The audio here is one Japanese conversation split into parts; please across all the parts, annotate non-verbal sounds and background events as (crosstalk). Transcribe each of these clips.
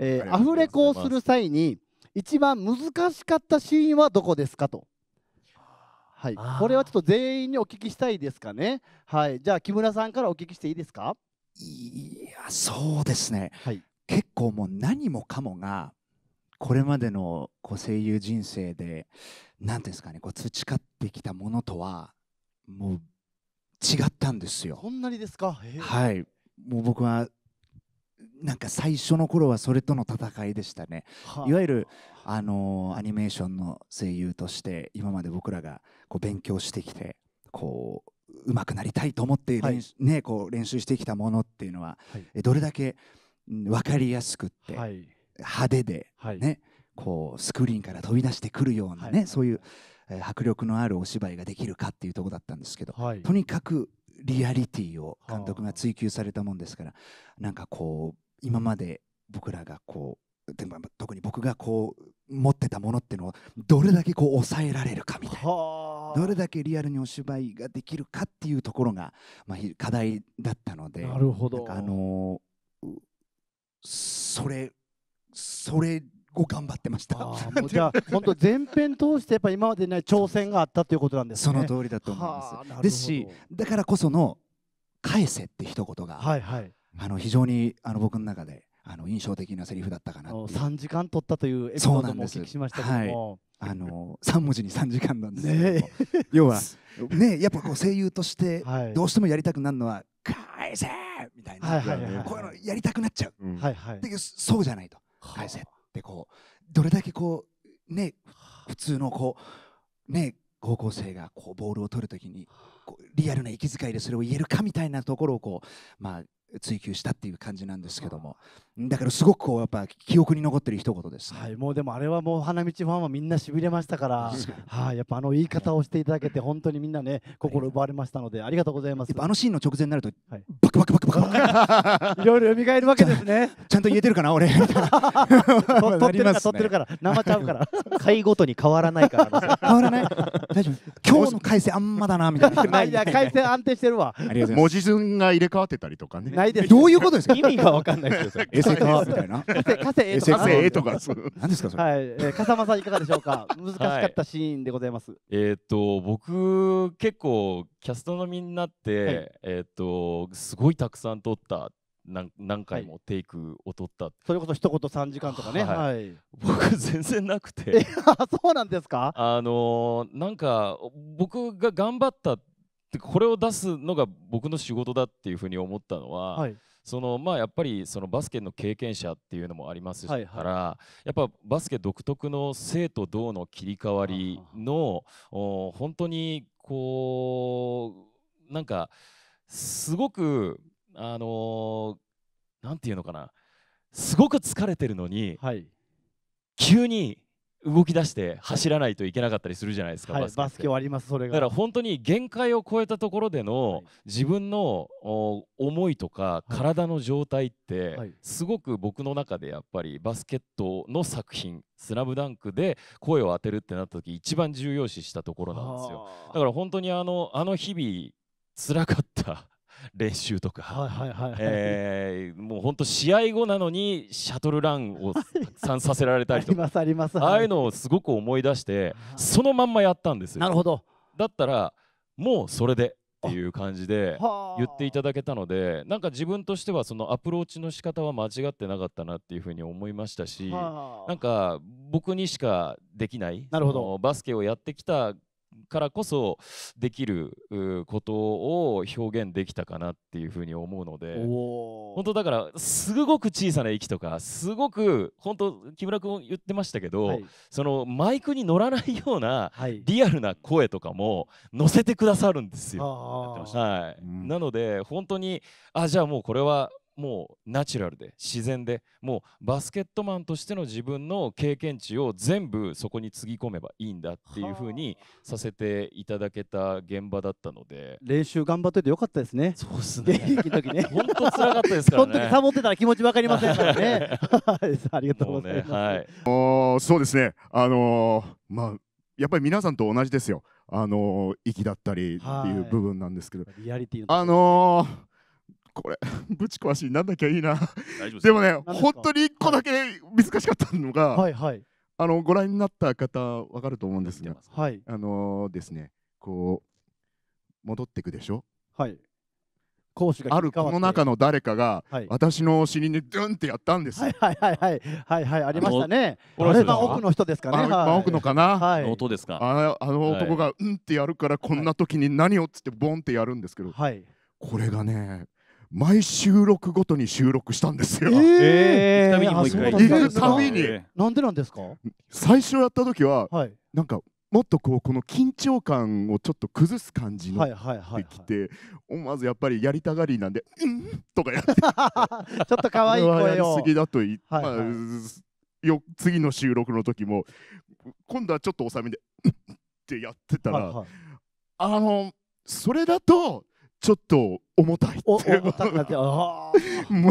えアフレコをする際に一番難しかったシーンはどこですかと。はい、これはちょっと全員にお聞きしたいですかね。はい、じゃあ木村さんからお聞きしていいですか。いや、そうですね。はい、結構もう何もかもがこれまでのこう声優人生で何ですかね、こう培ってきたものとはもう違ったんですよ。そんなにですか。はい。もう僕はなんか最初の頃はそれとの戦いでしたね、はあ、いわゆる、あのー、アニメーションの声優として今まで僕らがこう勉強してきてこう上手くなりたいと思って練習はい、ね、こう練習してきたものっていうのは、はい、どれだけ分かりやすくって、はい、派手でね、ねこうスクリーンから飛び出してくるようなね、そういう、えー、迫力のあるお芝居ができるかっていうとこだったんですけど、とにかくリアリティを監督が追求されたもんですから、はあ、なんかこう今まで僕らがこうでも特に僕がこう持ってたものっていうのをどれだけこう抑えられるかみたいなどれだけリアルにお芝居ができるかっていうところが、まあ、課題だったのでなるほどあのー、それそれを頑張ってました。じゃあ (laughs) 本当全編通してやっぱ今までない挑戦があったということなんですね。その通りだと思います。ですしだからこその返せって一言が、はいはい、あの非常にあの僕の中であの印象的なセリフだったかな3時間取ったというエピソードもお聞きしましたけども、はい、あの3文字に3時間なんですけど、要は、(laughs) ね、やっぱこう声優としてどうしてもやりたくなるのは「返せ!」みたいな、はいこういうのやりたくなっちゃう、はいはい、だけどそうじゃないと「返せ!」ってこうどれだけこうね普通のこうね高校生がこうボールを取るときにこうリアルな息遣いでそれを言えるかみたいなところをこう、まあ、追求したっていう感じなんですけどもだからすごくこうやっぱ記憶に残ってる一言です、はい、もうでもあれはもう花道ファンはみんなしびれましたから、はい、やっぱあの言い方をしていただけて本当にみんなね心奪われましたのでありがとうございます。あのシーンの直前になると、はい、バクバクバクバクいろいろ蘇るわけですね。(laughs) ちゃんと言えてるかな俺。撮 (laughs) ってるから撮ってるから (laughs) 生ちゃうから。回ごとに変わらないから変わらない。大丈夫。今日の回線あんまだなみたいな。いや回線安定してるわ。文字順が入れ替わってたりとかね。ないです。どういうことですか。意味がわかんないですよ。セカみたいな。カセか。カセエとか。何ですかそれ。はい。笠間さんいかがでしょうか。難しかったシーンでございます。えっと僕結構キャストのみんなって、えっとすごいたくさん撮った何何回もテイクを取った、はい、それこそ一言3時間とかね、僕全然なくてそうなんですかあのー、なんか僕が頑張ったってこれを出すのが僕の仕事だっていうふうに思ったのは、はい、そのまあ、やっぱりそのバスケの経験者っていうのもありますから、はいはい、やっぱバスケ独特の生と動の切り替わりの本当にこうなんかすごくあのー、なんていうのかなすごく疲れてるのに、はい、急に動き出して走らないといけなかったりするじゃないですか、はい、バスケはありますそれがだから本当に限界を超えたところでの自分の思いとか体の状態ってすごく僕の中でやっぱりバスケットの作品「スラムダンクで声を当てるってなった時一番重要視したところなんですよだから本当にあのあの日々辛かった練習とか、えもう本当試合後なのにシャトルランをたくさんさせられたりとかああいうのをすごく思い出してそのまんまやったんですよ。なるほどだったらもうそれでっていう感じで言っていただけたのでなんか自分としてはそのアプローチの仕方は間違ってなかったなっていうふうに思いましたしなんか僕にしかできないなるほどバスケをやってきたからこそできることを表現できたかなっていうふうに思うので本当だからすごく小さな息とかすごく本当木村君言ってましたけど、はい、そのマイクに乗らないようなリアルな声とかも乗せてくださるんですよ。はい、はい、なので本当にあじゃあもうこれはもうナチュラルで自然でもうバスケットマンとしての自分の経験値を全部そこにつぎ込めばいいんだっていうふうにさせていただけた現場だったので練習頑張っててよかったですねそうですね現役の時ね本当つらかったですからねその時サボってたら気持ちわかりませんからね (laughs) ありがとうございます、ね、はい、そうですねあのー、まあやっぱり皆さんと同じですよあのー、息だったりっていう部分なんですけど、リアリティあのーこれ (laughs) ぶち壊しになんなきゃいいなでもね本当に1個だけ難しかったのが、はいはい、あのご覧になった方わかると思うんですが、はい、あのー、ですねこう戻ってくでしょはい講師があるこの中の誰かが、はい、私の尻にドゥンってやったんですはいはいはいはいはいありましたねこれが奥の人ですかねあ、奥のかな、はい、音ですかああの男がうんってやるからこんな時に何をっつってボンってやるんですけど、はい、これがね毎収録ごとに収録したんですよ。えー、行くたびにもなんでなんですか最初やった時は、はい、なんかもっとこうこの緊張感をちょっと崩す感じになってはい、思わずやっぱりやりたがりなんで「うん」とかやって (laughs) ちょっと可愛い声を。やりすぎだとい、はいはい、まあ、よ次の収録の時も今度はちょっと抑めで「うん」ってやってたら、はいはい、あのそれだとちょっと重たいってい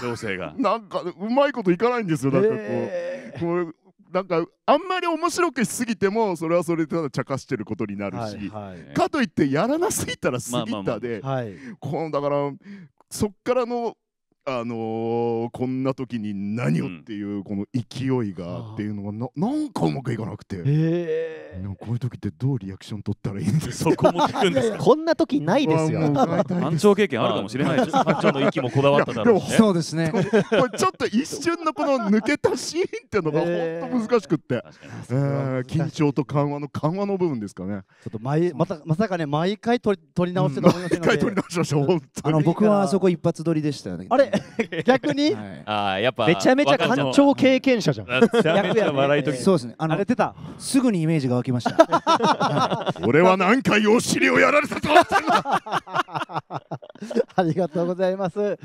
情勢がなんかうまいこといかないんですよなんかこうえー、こうなんかあんまり面白くしすぎてもそれはそれでただ茶化してることになるし、はいはい、かといってやらなすぎたらすぎたで、このだからそっからのあのー、こんな時に何をっていうこの勢いがっていうのがななんかうまくいかなくて、えー、こういう時ってどうリアクション取ったらいいんですかそこも聞くんですか (laughs) こんな時ないですよ班長経験あるかもしれないです班長の息もこだわっただろう、ね、そうですねこれ (laughs) ちょっと一瞬のこの抜けたシーンっていうのが本当難しくって、えー、えー、緊張と緩和の緩和の部分ですかねちょっと毎またまさかね毎回取り取り直して、うん、毎回取り直しました本当にあの僕はあそこ一発撮りでしたよねあれ (laughs) 逆に、はい、あやっぱめちゃめちゃ官庁経験者じゃん。逆や笑いき、そうですね。あのれてた。すぐにイメージが湧きました。(laughs) 俺は何回お尻をやられたと。(laughs) ありがとうございます。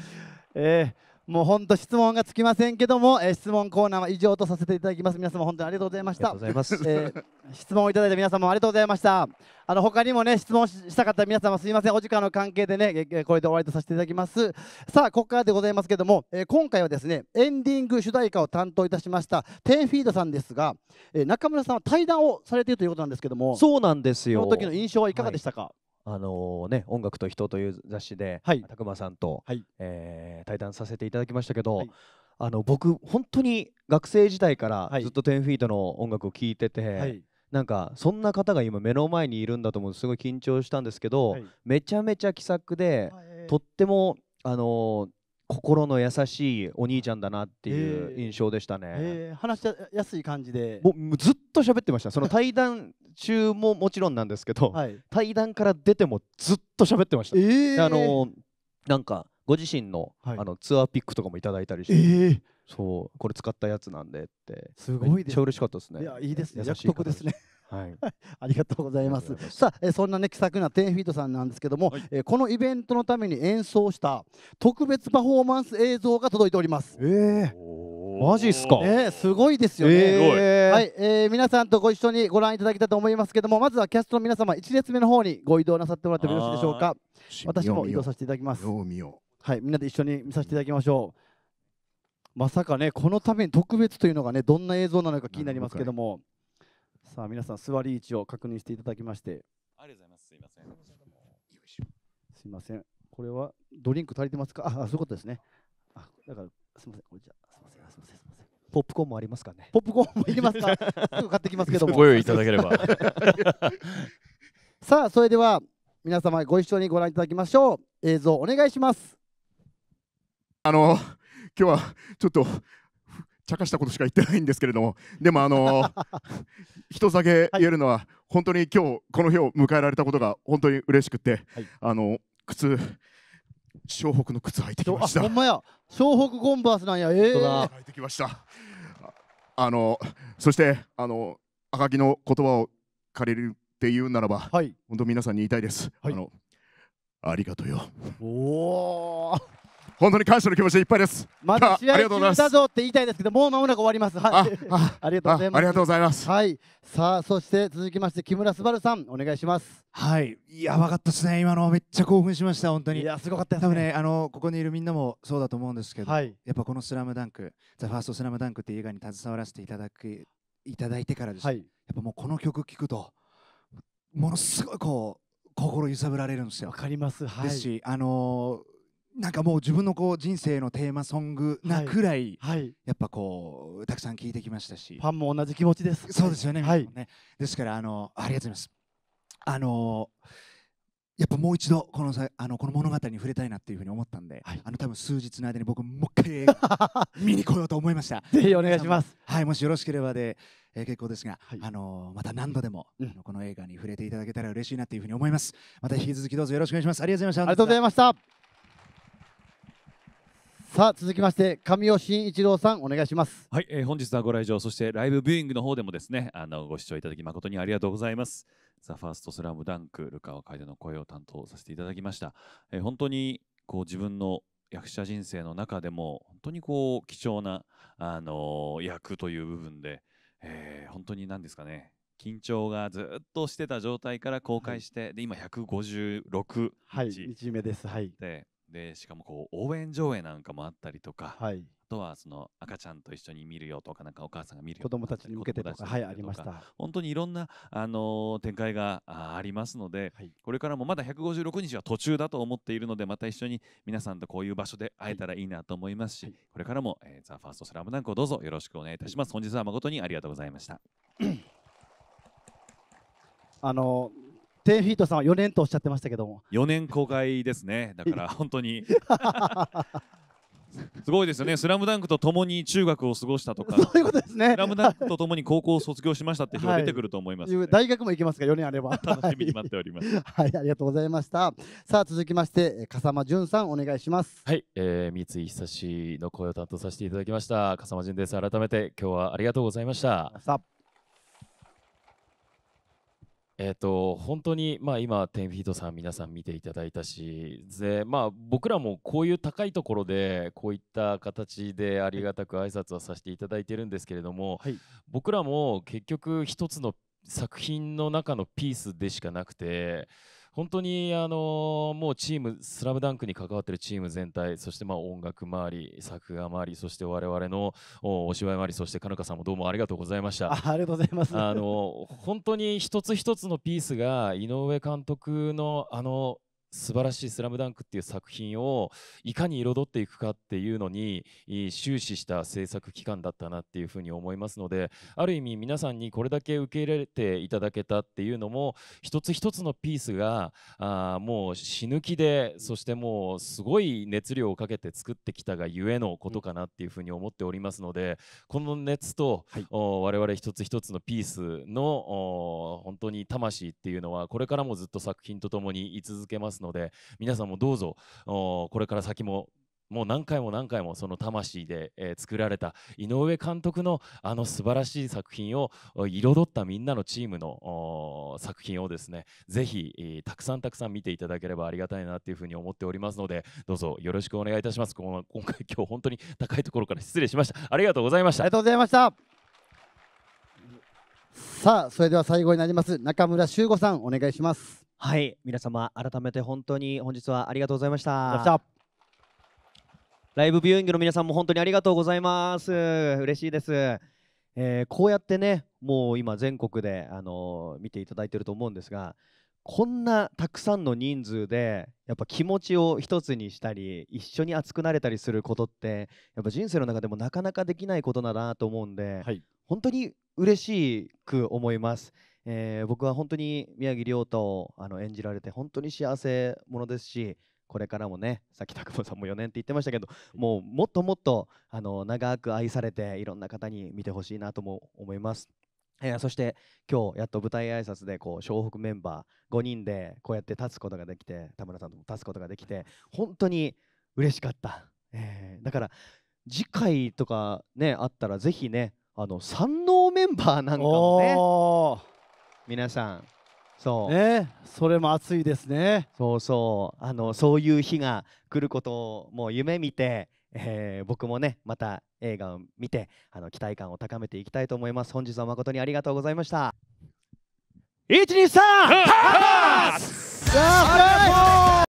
えーもう本当質問がつきませんけども、えー、質問コーナーは以上とさせていただきます。皆様本当にありがとうございました。ありがとうございます。えー、質問をいただいた皆様ありがとうございました。あの他にもね質問したかった皆様すいませんお時間の関係でね、これで終わりとさせていただきます。さあここからでございますけども、えー、今回はですねエンディング主題歌を担当いたしましたテンフィードさんですが、えー、中村さんは対談をされているということなんですけども、そうなんですよ。その時の印象はいかがでしたか。はいあのね、音楽と人という雑誌で、はい、たくまさんと、はい、えー、対談させていただきましたけど、はい、あの僕本当に学生時代からずっと10フィートの音楽を聴いてて、はい、なんかそんな方が今目の前にいるんだと思うすごい緊張したんですけど、めちゃめちゃ気さくで、とってもあの心の優しいお兄ちゃんだなっていう印象でしたね。えーえー、話しやすい感じでもうずっと喋ってましたその対談中ももちろんなんですけど、はい、対談から出てもずっと喋ってました、えー、あのなんかご自身のはい、あのツアーピックとかもいただいたりして、えー、そうこれ使ったやつなんでってすごいです、ね、めっちゃ嬉しかったですねいやいいですね約束ですねはい、(laughs) ありがとうございます。ますさあ、えそんなね気さくなテンフィートさんなんですけども、はい、えこのイベントのために演奏した特別パフォーマンス映像が届いております。えー、マジっすか。すごいですよね。えー、はい、えー、皆さんとご一緒にご覧いただきたいと思いますけども、まずはキャストの皆様1列目の方にご移動なさってもらってもよろしいでしょうか。私も移動させていただきます。はい、みんなで一緒に見させていただきましょう。まさかねこのために特別というのがねどんな映像なのか気になりますけども。さあ皆さん座り位置を確認していただきましてありがとうございますすいませんすいませんこれはドリンク足りてますかああそういうことですねあだからすいませんこれじゃすいませんすいませんすいませんポップコーンもありますかねポップコーンもいりますか (laughs) すぐ買ってきますけどもご用意いただければ (laughs) さあそれでは皆様ご一緒にご覧いただきましょう映像お願いしますあの今日はちょっと茶化したことしか言ってないんですけれどもでもあのー、(laughs) 一つだけ言えるのは、はい、本当に今日この日を迎えられたことが本当に嬉しくて、はい、あの靴湘北の靴履いてきましたほんまや湘北コンバースなんやええー、履いてきましたあのそしてあの赤木の言葉を借りるって言うならば、はい、本当皆さんに言いたいです、はい、あのありがとうよおお本当に感謝の気持ちでいっぱいです。まだ試合中だぞって言いたいですけど、もう間もなく終わります。はい。ありがとうございます。ありがとうございます。はい。さあ、そして続きまして木村昴さんお願いします。はい。やばかったですね。今のめっちゃ興奮しました本当に。いやすごかった、ね、多分ねあのここにいるみんなもそうだと思うんですけど、はい、やっぱこのスラムダンク、ザファーストスラムダンクっていう映画に携わらせていただくいただいてからです、はい、やっぱもうこの曲聞くとものすごいこう心揺さぶられるんですよ。わかります。はい、ですし、あのーなんかもう自分のこう人生のテーマソングなくらい、はいはい、やっぱこうたくさん聞いてきましたしファンも同じ気持ちですそうですよね,、はい、ねですからあのありがとうございますあのやっぱもう一度このさあのこの物語に触れたいなっていうふうに思ったんで、はい、あの多分数日の間に僕もう一回 (laughs) 見に来ようと思いましたぜひお願いしますはいもしよろしければで、えー、結構ですが、はい、あのまた何度でも、うん、この映画に触れていただけたら嬉しいなというふうに思いますまた引き続きどうぞよろしくお願いしますありがとうございましたありがとうございましたさあ続きまして神尾慎一郎さんお願いしますはい、えー、本日はご来場そしてライブビューイングの方でもですねあのご視聴いただき誠にありがとうございますザ・ファーストスラムダンクルカワ楓の声を担当させていただきました、えー、本当にこう自分の役者人生の中でも本当にこう貴重なあのー、役という部分で、えー、本当に何ですかね緊張がずっとしてた状態から公開して、はい、で今156日、はい、1日目です、はい、ででしかもこう応援上映なんかもあったりとか、はい、あとはその赤ちゃんと一緒に見るよとかなんかお母さんが見るよ子供たちに向けてとかはいありました本当にいろんな、あのー、展開がありますので、はい、これからもまだ156日は途中だと思っているのでまた一緒に皆さんとこういう場所で会えたらいいなと思いますし、はい、これからも、えー「ザ・ファーストスラムダンクをどうぞよろしくお願いいたします、本日は誠にありがとうございましたあのー10フィートさんは4年とおっしゃってましたけども4年公開ですね (laughs) だから本当にすごいですよね、スラムダンクとともに中学を過ごしたとか、そういうことですねスラムダンクとともに高校を卒業しましたって人が出てくると思います、ねはい、大学も行けますか、4年あれば。楽しみに待っております、(laughs) はい。ありがとうございました。さあ、続きまして、笠間淳さん、お願いします。はい、えー、三井久志の声を担当させていただきました、笠間淳です。改めて、今日はありがとうございました。えっと、本当に、まあ、今、10フィートさん皆さん見ていただいたし、で、まあ、僕らもこういう高いところで、こういった形でありがたく挨拶はさせていただいてるんですけれども、はい、僕らも結局一つの作品の中のピースでしかなくて、本当に、あのもうチーム、スラムダンクに関わってるチーム全体、そしてまあ音楽周り、作画周り、そして我々のお芝居周り、そしてかのかさんもどうもありがとうございました。(laughs) ありがとうございます。あの本当に一つ一つのピースが井上監督のあの素晴らしい「スラムダンクっていう作品をいかに彩っていくかっていうのに終始した制作期間だったなっていうふうに思いますのである意味皆さんにこれだけ受け入れていただけたっていうのも一つ一つのピースがあもう死ぬ気でそしてもうすごい熱量をかけて作ってきたがゆえのことかなっていうふうに思っておりますのでこの熱と、はい、我々一つ一つのピースの本当に魂っていうのはこれからもずっと作品とともに居続けますますので皆さんもどうぞこれから先ももう何回も何回もその魂で、えー、作られた井上監督のあの素晴らしい作品を彩ったみんなのチームの作品をですねぜひ、えー、たくさんたくさん見ていただければありがたいなというふうに思っておりますのでどうぞよろしくお願いいたしますこの今回今日本当に高いところから失礼しましたありがとうございましたありがとうございましたさあそれでは最後になります中村修吾さんお願いしますはい皆様改めて本当に本日はありがとうございましたライブビューイングの皆さんも本当にありがとうございます嬉しいです、えー、こうやってねもう今全国で、あのー、見ていただいてると思うんですがこんなたくさんの人数でやっぱ気持ちを一つにしたり一緒に熱くなれたりすることってやっぱ人生の中でもなかなかできないことだなと思うんで、はい、本当に嬉しく思います。えー、僕は本当に宮城亮太をあの演じられて本当に幸せ者ですしこれからもねさっき拓磨さんも4年って言ってましたけどもうもっともっとあの長く愛されていろんな方に見てほしいなとも思います。えー、そして今日やっと舞台挨拶でこう湘北メンバー5人でこうやって立つことができて田村さんとも立つことができて本当に嬉しかった、えー、だから次回とかねあったらぜひねあの山王メンバーなんかもね皆さんそうねそれも熱いですねそうそうあのそういう日が来ることをもう夢見て、えー、僕もねまた映画を見てあの期待感を高めていきたいと思います本日は誠にありがとうございました123